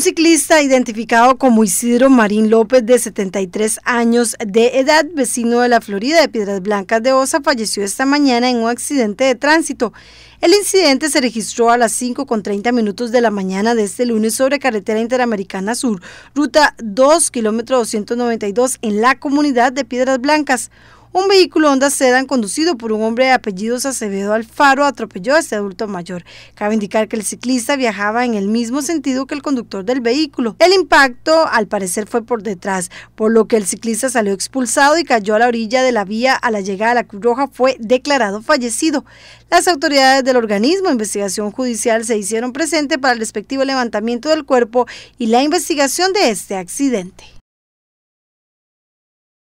Un ciclista identificado como Isidro Marín López, de 73 años de edad, vecino de la Florida de Piedras Blancas de Osa, falleció esta mañana en un accidente de tránsito. El incidente se registró a las 5.30 minutos de la mañana de este lunes sobre carretera interamericana sur, ruta 2, kilómetro 292, en la comunidad de Piedras Blancas. Un vehículo Honda Sedan conducido por un hombre de apellidos Acevedo Alfaro atropelló a este adulto mayor. Cabe indicar que el ciclista viajaba en el mismo sentido que el conductor del vehículo. El impacto, al parecer, fue por detrás, por lo que el ciclista salió expulsado y cayó a la orilla de la vía a la llegada de la Cruz Roja. Fue declarado fallecido. Las autoridades del organismo de investigación judicial se hicieron presentes para el respectivo levantamiento del cuerpo y la investigación de este accidente.